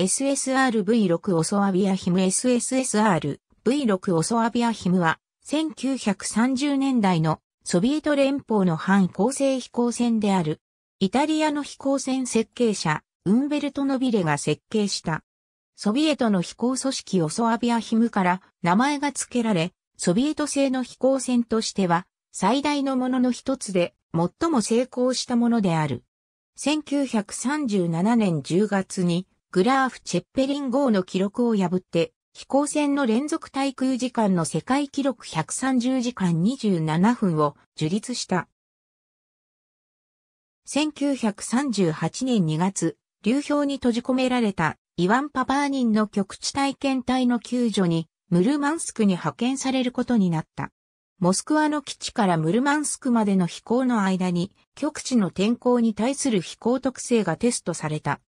SSR-V6 オソアビアヒム SSSR-V6 オソアビアヒムは1930年代のソビエト連邦の反構成飛行船であるイタリアの飛行船設計者ウンベルト・ノビレが設計したソビエトの飛行組織オソアビアヒムから名前が付けられソビエト製の飛行船としては最大のものの一つで最も成功したものである1937年10月にグラーフ・チェッペリン号の記録を破って、飛行船の連続滞空時間の世界記録130時間27分を樹立した。1938年2月、流氷に閉じ込められたイワン・パパーニンの局地体験隊の救助に、ムルマンスクに派遣されることになった。モスクワの基地からムルマンスクまでの飛行の間に、極地の天候に対する飛行特性がテストされた。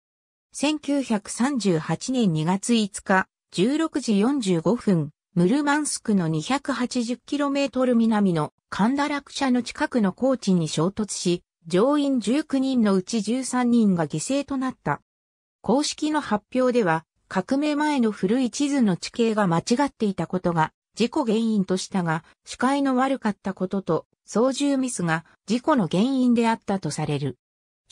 1938年2月5日、16時45分、ムルマンスクの 280km 南のカンダラクシャの近くの高地に衝突し、乗員19人のうち13人が犠牲となった。公式の発表では、革命前の古い地図の地形が間違っていたことが事故原因としたが、視界の悪かったことと操縦ミスが事故の原因であったとされる。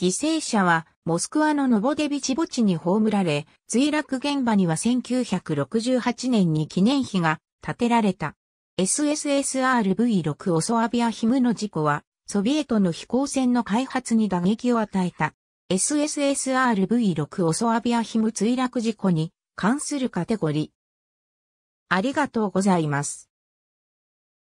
犠牲者はモスクワのノボデビチ墓地に葬られ、墜落現場には1968年に記念碑が建てられた。SSSRV-6 オソアビアヒムの事故は、ソビエトの飛行船の開発に打撃を与えた。SSSRV-6 オソアビアヒム墜落事故に関するカテゴリー。ありがとうございます。